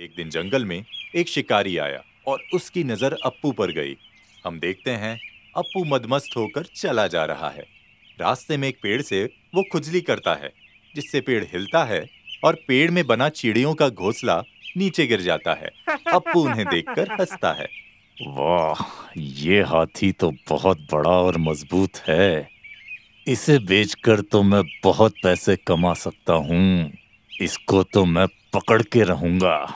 एक दिन जंगल में एक शिकारी आया और उसकी नजर अप्पू पर गई हम देखते हैं अप्पू मदमस्त होकर चला जा रहा है रास्ते में एक पेड़ से वो खुजली करता है जिससे पेड़ हिलता है और पेड़ में बना चिड़ियों का घोंसला नीचे गिर जाता है अप्पू उन्हें देखकर हंसता है वाह ये हाथी तो बहुत बड़ा और मजबूत है इसे बेचकर तो मैं बहुत पैसे कमा सकता हूँ इसको तो मैं पकड़ के रहूंगा